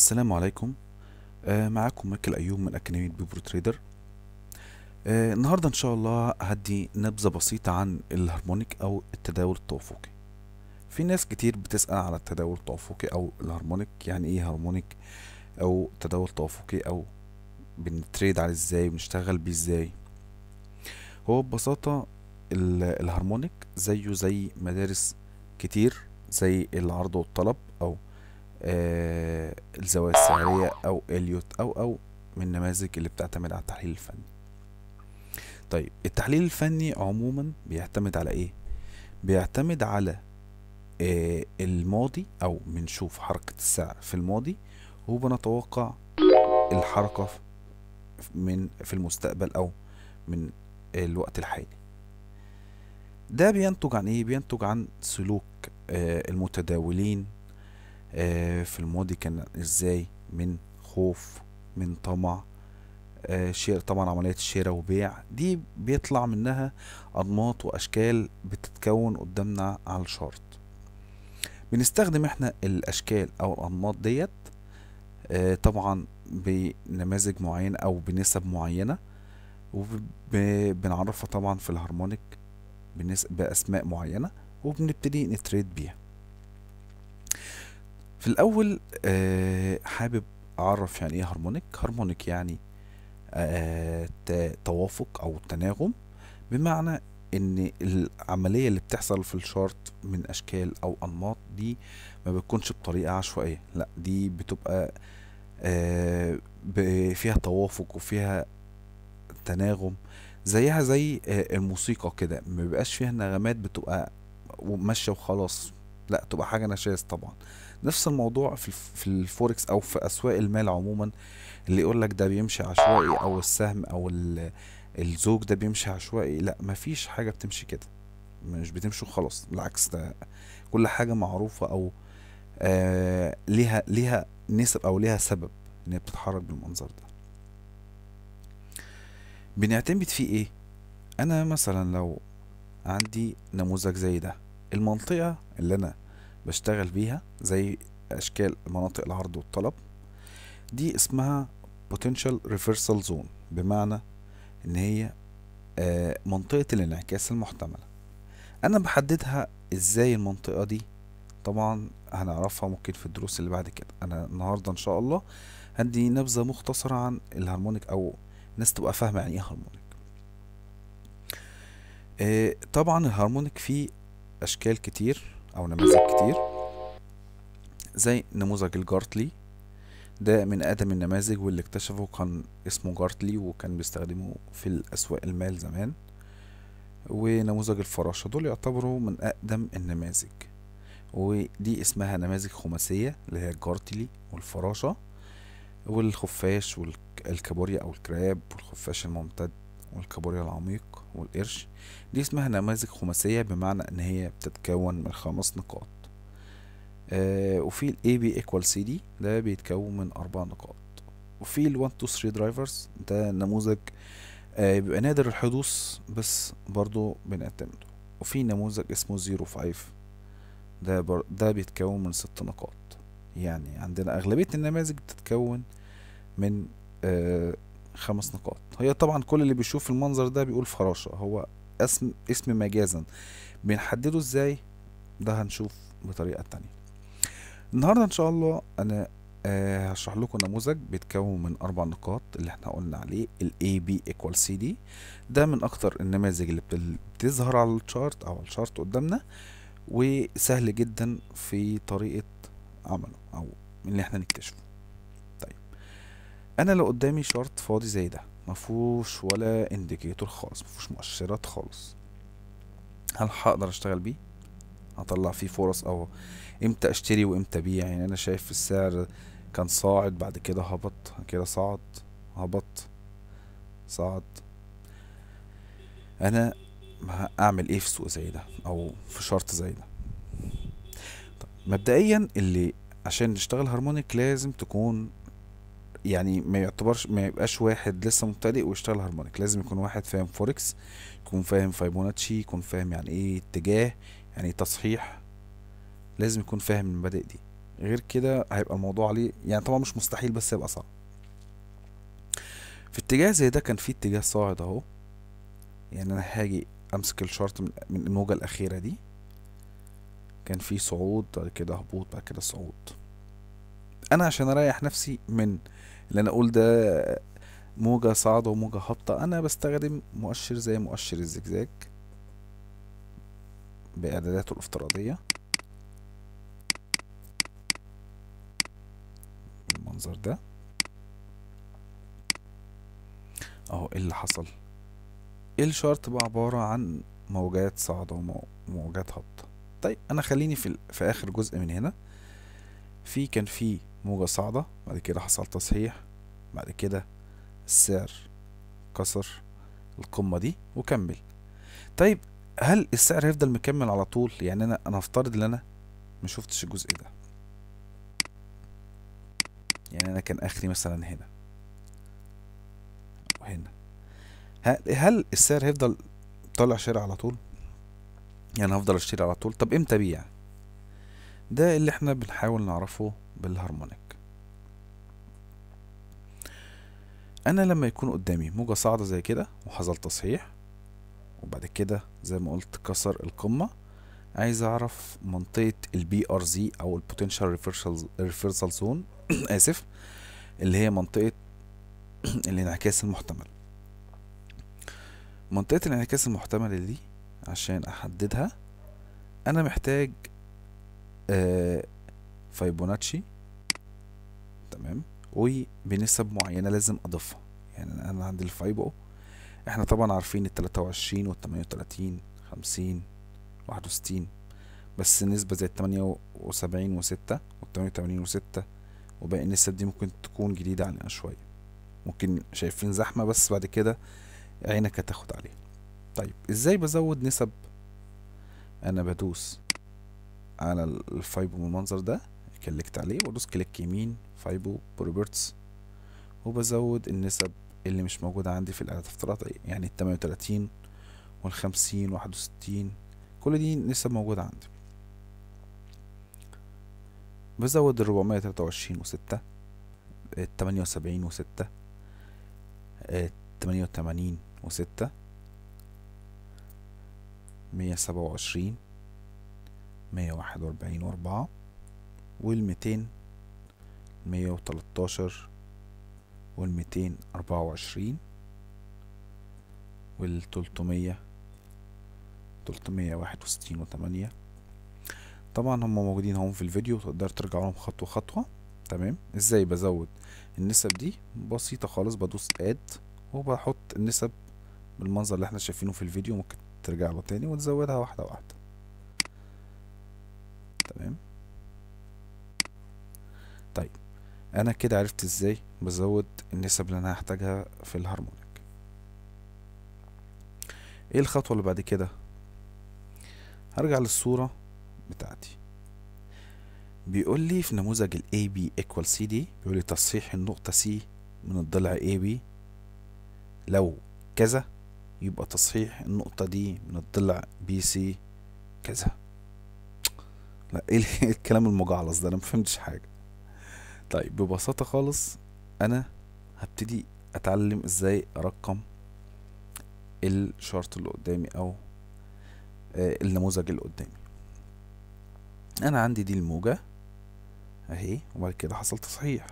السلام عليكم آه معاكم مايكل ايوب من اكاديميه بيبرو تريدر آه النهارده ان شاء الله هدي نبذه بسيطه عن الهارمونيك او التداول التوافقي في ناس كتير بتسال على التداول التوافقي او الهارمونيك يعني ايه هارمونيك او تداول توافقي او بنتريد عليه ازاي بنشتغل بيه ازاي هو ببساطه الهارمونيك زيه زي مدارس كتير زي العرض والطلب او آه الزوايا السعرية أو إليوت أو أو من النماذج اللي بتعتمد على التحليل الفني طيب التحليل الفني عموما بيعتمد على إيه؟ بيعتمد على آه الماضي أو بنشوف حركة السعر في الماضي وبنتوقع الحركة من في المستقبل أو من الوقت الحالي ده بينتج عن ايه بينتج عن سلوك آه، المتداولين آه، في الماضي كان ازاي من خوف من طمع آه، شير طبعا عمليات الشراء وبيع دي بيطلع منها أنماط وأشكال بتتكون قدامنا على الشارت بنستخدم احنا الأشكال أو الأنماط ديت آه، طبعا بنماذج معينة أو بنسب معينة وبنعرفها طبعا في الهارمونيك بأسماء معينة وبنبتدي نتريد بيها في الأول آه، حابب أعرف يعني إيه هارمونيك هارمونيك يعني آه، توافق أو تناغم بمعنى إن العملية اللي بتحصل في الشارت من أشكال أو أنماط دي ما بتكونش بطريقة عشوائية لأ دي بتبقى آه، فيها توافق وفيها تناغم زيها زي الموسيقى كده ما بيبقاش فيها نغمات بتبقى ماشيه وخلاص لا تبقى حاجه نشاز طبعا نفس الموضوع في في الفوركس او في اسواق المال عموما اللي يقول لك ده بيمشي عشوائي او السهم او الزوج ده بيمشي عشوائي لا مفيش حاجه بتمشي كده مش بتمشي وخلاص بالعكس ده كل حاجه معروفه او آه ليها ليها نسب او ليها سبب ان هي بتتحرك بالمنظر ده بنعتمد فيه ايه انا مثلا لو عندي نموذج زي ده المنطقه اللي انا بشتغل بيها زي اشكال مناطق العرض والطلب دي اسمها potential reversal zone بمعنى ان هي آه، منطقة الانعكاس المحتملة انا بحددها ازاي المنطقة دي طبعا هنعرفها ممكن في الدروس اللي بعد كده انا النهاردة ان شاء الله هدي نبذة مختصرة عن الهارمونيك او الناس تبقى فاهمة يعني ايه هارمونيك آه، طبعا الهارمونيك فيه اشكال كتير أو نماذج كتير زي نموذج الجارتلي ده من أقدم النماذج واللي اكتشفه كان اسمه جارتلي وكان بيستخدمه في الأسواق المال زمان ونموذج الفراشة دول يعتبروا من أقدم النماذج ودي اسمها نماذج خماسية اللي هي الجارتلي والفراشة والخفاش والكابوريا أو الكراب والخفاش الممتد والكابوريا العميق والقرش دي اسمها نماذج خماسية بمعنى ان هي بتتكون من خمس نقاط آه وفي ال AB equal CD ده بيتكون من أربع نقاط وفي ال 1 2 3 drivers ده نموذج آه بيبقى نادر الحدوث بس برضو بنعتمده وفي نموذج اسمه 0 5 ده بر... ده بيتكون من ست نقاط يعني عندنا أغلبية النماذج بتتكون من آه خمس نقاط هي طبعا كل اللي بيشوف المنظر ده بيقول فراشه هو اسم اسم مجازا بنحدده ازاي ده هنشوف بطريقه تانية النهارده ان شاء الله انا آه، هشرح لكم نموذج بيتكون من اربع نقاط اللي احنا قلنا عليه ال A B equal C D ده من اكتر النماذج اللي بتظهر على الشارت او على الشارت قدامنا وسهل جدا في طريقه عمله او ان احنا نكتشفه انا لو قدامي شارت فاضي زي ده مفهوش ولا انديكيتور خالص مفهوش مؤشرات خالص هل هقدر اشتغل بيه هطلع فيه فرص او امتى اشتري وامتى ابيع يعني انا شايف السعر كان صاعد بعد كده هبط كده صعد هبط صعد انا اعمل ايه في سوق زي ده او في شرط زي ده طب مبدئيا اللي عشان نشتغل هارمونيك لازم تكون يعني ما يعتبرش ما يبقاش واحد لسه مبتدئ ويشتغل هارمونيك لازم يكون واحد فاهم فوركس يكون فاهم فايبوناتشي يكون فاهم يعني ايه اتجاه يعني ايه تصحيح لازم يكون فاهم المبادئ دي غير كده هيبقى الموضوع عليه يعني طبعا مش مستحيل بس هيبقى صعب في اتجاه زي ده كان في اتجاه صاعد اهو يعني انا هاجي امسك الشارت من الموجه الاخيره دي كان في صعود بعد كده هبوط بعد كده صعود انا عشان اريح نفسي من اللي انا اقول ده موجة صاعدة وموجة هابطة انا بستخدم مؤشر زي مؤشر الزجزاج باعداداته الافتراضية بالمنظر ده اهو ايه اللي حصل ايه الشارت بقى عبارة عن موجات صاعدة وموجات هابطة طيب انا خليني في, في اخر جزء من هنا في كان في موجة صاعدة بعد كده حصل تصحيح بعد كده السعر كسر القمة دي وكمل طيب هل السعر هيفضل مكمل على طول يعني انا انا افترض ان انا ما شفتش الجزء ده يعني انا كان اخري مثلا هنا وهنا هل السعر هيفضل طالع شارع على طول يعني هفضل اشتري على طول طب امتى ابيع ده اللي احنا بنحاول نعرفه بالهارمونيك انا لما يكون قدامي موجة صاعدة زي كده وحصل تصحيح وبعد كده زي ما قلت كسر القمة عايز اعرف منطقة البي ار زي او البوتنشال ريفرسال زون اسف اللي هي منطقة الانعكاس المحتمل منطقة الانعكاس المحتمل دي عشان احددها انا محتاج آه فايبوناتشي تمام وبنسب معينة لازم أضيفها يعني أنا عندي الفايبو احنا طبعا عارفين التلاتة 23 وال 38 خمسين واحد بس نسبة زي التمانية 6 وستة 88 و6 وباقي النسب دي ممكن تكون جديدة علينا شوية ممكن شايفين زحمة بس بعد كده عينك هتاخد عليها طيب ازاي بزود نسب انا بدوس على الفايبو بالمنظر ده كلكت عليه وادوس كليك يمين فايبو بروبرتس وبزود النسب اللي مش موجودة عندي في الافتراض يعني التمانية وتلاتين والخمسين واحد وستين كل دي نسب موجودة عندي بزود الربعمية تلاتة وعشرين وستة التمانية وسبعين وستة التمانية وتمانين وستة مية سبعة وعشرين مية واحد وأربعين وأربعة والميتين مية وتلاتاشر والميتين أربعة وعشرين والتلتمية تلتمية واحد وستين وتمانية طبعا هم موجودين هم في الفيديو تقدر ترجع لهم خطوة خطوة تمام ازاي بزود النسب دي بسيطة خالص بدوس اد وبحط النسب بالمنظر اللي احنا شايفينه في الفيديو ممكن ترجع له تاني وتزودها واحدة واحدة انا كده عرفت ازاي بزود النسب اللي انا هحتاجها في الهرمونيك ايه الخطوة اللي بعد كده هرجع للصورة بتاعتي بيقول لي في نموذج ال AB equal CD بيقول لي تصحيح النقطة C من الضلع AB لو كذا يبقى تصحيح النقطة دي من الضلع BC كذا لا إيه, ايه الكلام المجعلص ده انا مفهمتش حاجة طيب ببساطة خالص انا هبتدي اتعلم ازاي ارقم الشرط اللي قدامي او آه، النموذج اللي قدامي انا عندي دي الموجة اهي وبعد كده حصل تصحيح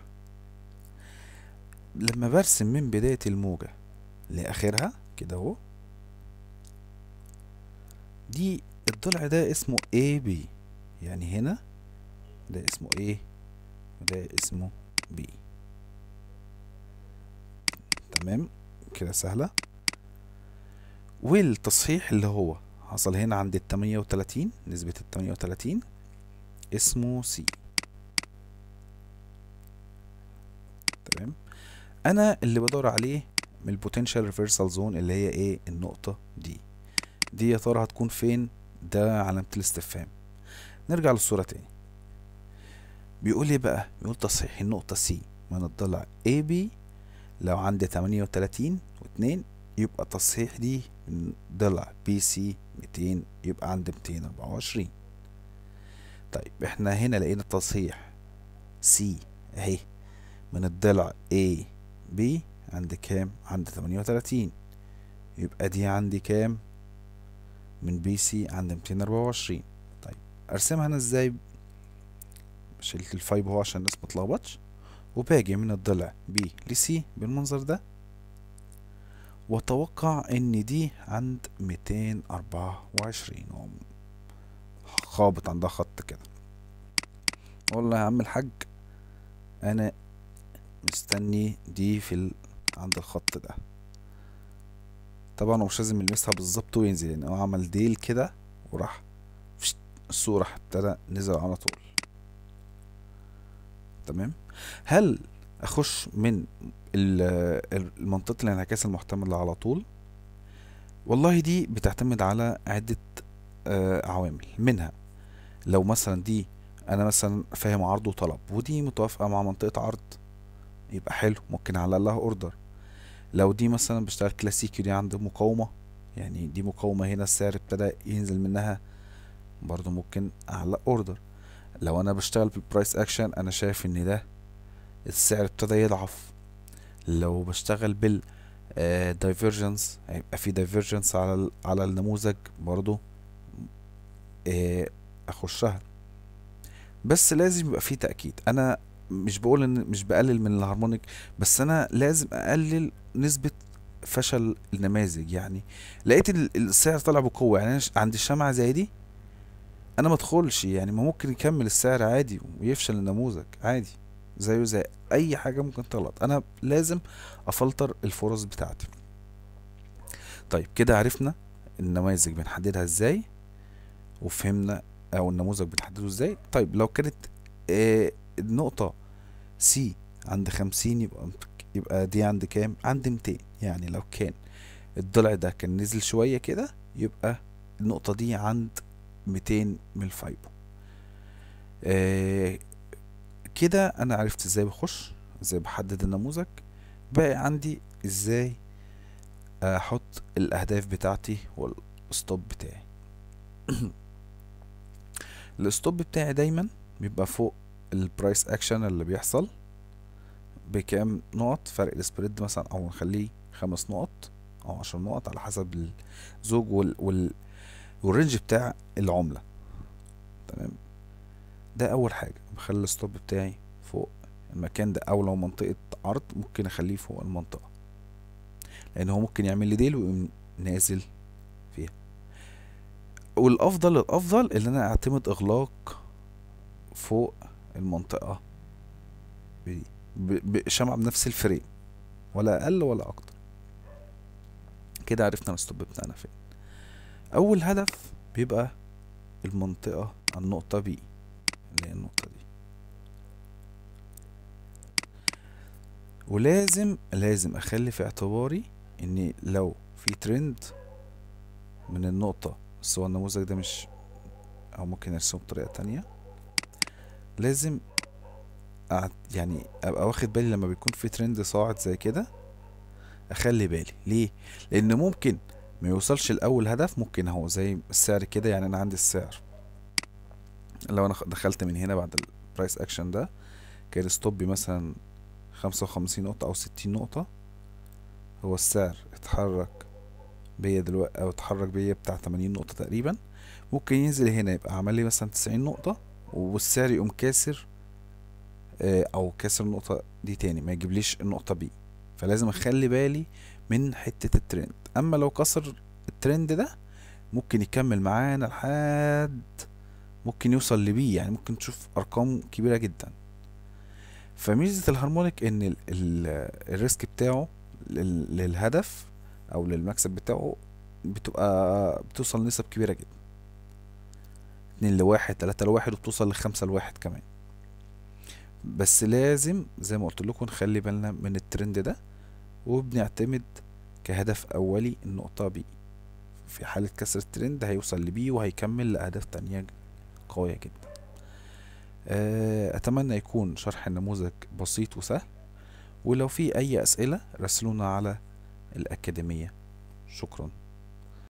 لما برسم من بداية الموجة لاخرها كده اهو دي الضلع ده اسمه AB يعني هنا ده اسمه ايه ده اسمه بي تمام كده سهلة والتصحيح اللي هو حصل هنا عند التمانية وتلاتين نسبة التمانية وتلاتين اسمه سي تمام انا اللي بدور عليه من البوتنشال ريفرسال زون اللي هي ايه النقطة دي دي يا ترى هتكون فين ده علامة الاستفهام نرجع للصورة تاني بيقول ايه بقى بيقول تصحيح النقطة سي من الضلع AB لو عندي 38 و2 يبقى تصحيح دي من ضلع BC 200 يبقى عندي 224 طيب احنا هنا لقينا تصحيح C اهي من الضلع AB عند كام عند 38 يبقى دي عندي كام من BC عند 224 طيب ارسمها انا ازاي شلت الفايب هو عشان الناس متلخبطش وباجي من الضلع بي لسي بالمنظر ده واتوقع ان دي عند ميتين اربعة وعشرين خابط عندها خط كده والله يا عم الحاج انا مستني دي في ال... عند الخط ده طبعا هو مش لازم يلمسها بالظبط وينزل يعني هو عمل ديل كده وراح الصورة ابتدى نزل على طول تمام هل اخش من منطقه الانعكاس المحتمل على طول والله دي بتعتمد على عده آه، عوامل منها لو مثلا دي انا مثلا فاهم عرض وطلب ودي متوافقه مع منطقه عرض يبقى حلو ممكن على الله اوردر لو دي مثلا بشتغل كلاسيكي دي عند مقاومه يعني دي مقاومه هنا السعر ابتدى ينزل منها برضو ممكن اعلق اوردر لو انا بشتغل بالبرايس اكشن انا شايف ان ده السعر ابتدى يضعف لو بشتغل بال دايفرجنس آه، هيبقى في دايفرجنس على على النموذج برضو آه، اخشها بس لازم يبقى في تاكيد انا مش بقول ان مش بقلل من الهارمونيك بس انا لازم اقلل نسبه فشل النماذج يعني لقيت السعر طالع بقوه يعني انا عند الشمعه زي دي انا ما ادخلش يعني ما ممكن يكمل السعر عادي ويفشل النموذج عادي زيه زي اي حاجه ممكن تغلط انا لازم افلتر الفرص بتاعتي طيب كده عرفنا النماذج بنحددها ازاي وفهمنا او النموذج بنحدده ازاي طيب لو كانت آه النقطه سي عند خمسين يبقى يبقى دي عند كام عند 200 يعني لو كان الضلع ده كان نزل شويه كده يبقى النقطه دي عند 200 من فايبر آه كده انا عرفت ازاي بخش ازاي بحدد النموذج باقي عندي ازاي احط الاهداف بتاعتي والستوب بتاعي الستوب بتاعي دايما بيبقى فوق البرايس اكشن اللي بيحصل بكام نقط فرق السبريد مثلا او نخليه خمس نقط او عشر نقط على حسب الزوج وال, وال والرينج بتاع العملة تمام ده أول حاجة بخلي الستوب بتاعي فوق المكان ده أو لو منطقة عرض ممكن أخليه فوق المنطقة لأن هو ممكن يعمل لي ديل ويقوم نازل فيها والأفضل الأفضل إن أنا أعتمد إغلاق فوق المنطقة دي شمعة بنفس الفريم ولا أقل ولا أكتر كده عرفنا الستوب بتاعنا فين اول هدف بيبقى المنطقة النقطة بي اللي هي النقطة دي ولازم لازم اخلي في اعتباري ان لو في ترند من النقطة بس هو النموذج ده مش او ممكن ارسمه بطريقة تانية لازم يعني ابقى واخد بالي لما بيكون في ترند صاعد زي كده اخلي بالي ليه لان ممكن ما يوصلش الاول هدف ممكن اهو زي السعر كده يعني انا عندي السعر لو انا دخلت من هنا بعد البرايس اكشن ده كان ستوب مثلا خمسة وخمسين نقطة او ستين نقطة هو السعر اتحرك بيا دلوقتي او اتحرك بيا بتاع تمانين نقطة تقريبا ممكن ينزل هنا يبقى عمل لي مثلا تسعين نقطة والسعر يقوم كاسر آه، او كاسر النقطة دي تاني ما يجيبليش النقطة بي فلازم اخلي بالي من حتة الترند اما لو كسر الترند ده ممكن يكمل معانا لحد ممكن يوصل لبي يعني ممكن تشوف ارقام كبيرة جدا فميزة الهارمونيك ان الريسك بتاعه للهدف او للمكسب بتاعه بتبقى بتوصل لنسب كبيرة جدا اتنين لواحد تلاتة لواحد وبتوصل لخمسة لواحد كمان بس لازم زي ما قلت لكم نخلي بالنا من الترند ده وبنعتمد كهدف أولي النقطة ب في حالة كسر الترند هيوصل لبي وهيكمل لأهداف تانية قوية جدا آه، أتمنى يكون شرح النموذج بسيط وسهل ولو في أي أسئلة راسلونا على الأكاديمية شكراً